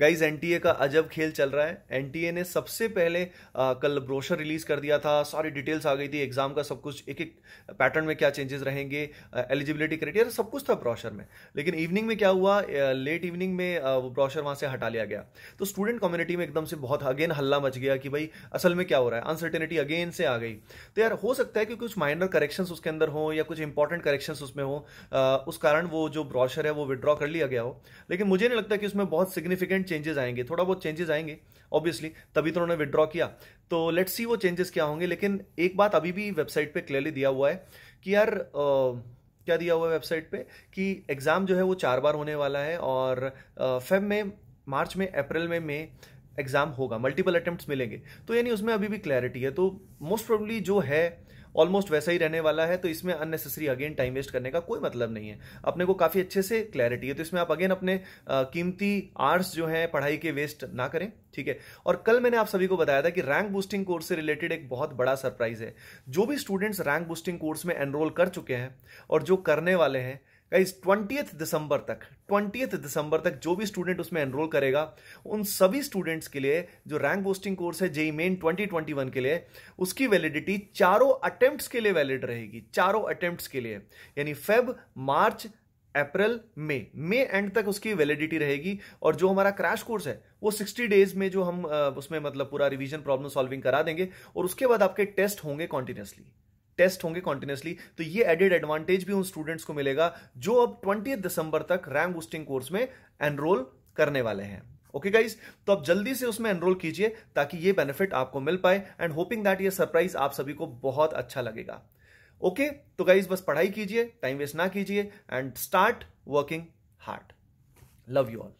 Guys NTA का अजब खेल चल रहा है एनटीए ने सबसे पहले आ, कल ब्रोशर रिलीज कर दिया था सारी डिटेल्स आ गई थी एग्जाम का सब कुछ एक एक पैटर्न में क्या चेंजेस रहेंगे एलिजिबिलिटी क्राइटेरिया सब कुछ था ब्रोशर में लेकिन इवनिंग में क्या हुआ लेट इवनिंग में वो ब्रोशर वहाँ से हटा लिया गया तो स्टूडेंट कम्युनिटी में एकदम से बहुत अगेन हल्ला मच गया कि भाई असल में क्या हो रहा है अनसर्टेनिटी अगेन से आ गई तो यार हो सकता है कि कुछ माइनर करेक्शन उसके अंदर हो या कुछ इंपॉर्टेंट करेक्शन उसमें हो उस कारण वो जो ब्रॉशर है वो विड्रॉ कर लिया गया हो लेकिन मुझे नहीं लगता कि उसमें बहुत सिग्निफिकेंट चेंजेस आएंगे थोड़ा बहुत चेंजेस आएंगे ऑब्वियसली तभी तो उन्होंने विड्रॉ किया तो लेट्स सी वो चेंजेस क्या होंगे लेकिन एक बात अभी भी वेबसाइट पे क्लियरली दिया हुआ है कि यार आ, क्या दिया हुआ है वेबसाइट पे कि एग्ज़ाम जो है वो चार बार होने वाला है और फेब में मार्च में अप्रैल में मई एग्जाम होगा मल्टीपल अटेम्प्ट मिलेंगे तो यानी उसमें अभी भी क्लैरिटी है तो मोस्ट प्रोबली जो है ऑलमोस्ट वैसा ही रहने वाला है तो इसमें अननेसेसरी अगेन टाइम वेस्ट करने का कोई मतलब नहीं है अपने को काफ़ी अच्छे से क्लैरिटी है तो इसमें आप अगेन अपने कीमती आर्ट्स जो हैं पढ़ाई के वेस्ट ना करें ठीक है और कल मैंने आप सभी को बताया था कि रैंक बूस्टिंग कोर्स से रिलेटेड एक बहुत बड़ा सरप्राइज है जो भी स्टूडेंट्स रैंक बूस्टिंग कोर्स में एनरोल कर चुके हैं और जो करने वाले हैं गाइज ट्वेंटियथ दिसंबर तक ट्वेंटियथ दिसंबर तक जो भी स्टूडेंट उसमें एनरोल करेगा उन सभी स्टूडेंट्स के लिए जो रैंक बोस्टिंग कोर्स है जेई मेन 2021 के लिए उसकी वैलिडिटी चारों अटेम्प्ट्स के लिए वैलिड रहेगी चारों अटेम्प्ट्स के लिए यानी Feb March April May May and तक उसकी वैलिडिटी रहेगी और जो हमारा क्रैश कोर्स है वो 60 डेज में जो हम उसमें मतलब पूरा रिवीजन प्रॉब्लम सॉल्विंग करा देंगे और उसके बाद आपके टेस्ट होंगे कॉन्टिन्यूसली टेस्ट होंगे कॉन्टिन्यूसली तो ये एडेड एडवांटेज भी उन स्टूडेंट्स को मिलेगा जो अब ट्वेंटी दिसंबर तक रैंक बूस्टिंग कोर्स में एनरोल करने वाले हैं ओके okay गाइज तो आप जल्दी से उसमें एनरोल कीजिए ताकि ये बेनिफिट आपको मिल पाए एंड होपिंग दैट ये सरप्राइज आप सभी को बहुत अच्छा लगेगा ओके okay? तो गाइज बस पढ़ाई कीजिए टाइम वेस्ट ना कीजिए and start working hard love you all